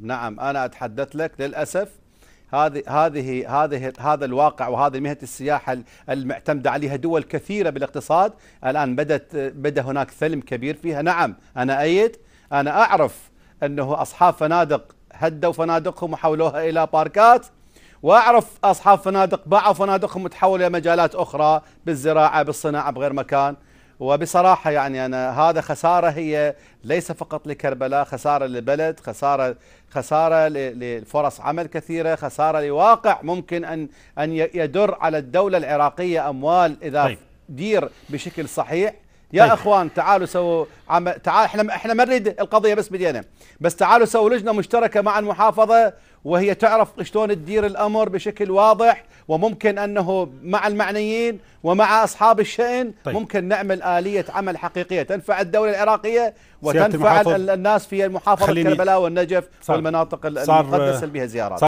نعم انا اتحدث لك للاسف هذه هذه هذه هذا الواقع وهذه مهنه السياحه المعتمده عليها دول كثيره بالاقتصاد الان بدت بدا هناك ثلم كبير فيها نعم انا ايد انا اعرف انه اصحاب فنادق هدوا فنادقهم وحولوها الى باركات واعرف اصحاب فنادق باعوا فنادقهم وتحولوا الى مجالات اخرى بالزراعه بالصناعه بغير مكان وبصراحة يعني أنا هذا خسارة هي ليس فقط لكربلاء خسارة للبلد خسارة خسارة لفرص عمل كثيرة خسارة لواقع ممكن أن أن يدر على الدولة العراقية أموال إذا طيب. دير بشكل صحيح يا طيب. اخوان تعالوا سووا عم... تعال احنا احنا ما نريد القضيه بس بدينا بس تعالوا سووا لجنه مشتركه مع المحافظه وهي تعرف شلون تدير الامر بشكل واضح وممكن أنه مع المعنيين ومع أصحاب الشأن طيب. ممكن نعمل آلية عمل حقيقية تنفع الدولة العراقية وتنفع الناس في المحافظة كربلاء والنجف والمناطق المقدسة بها زيارات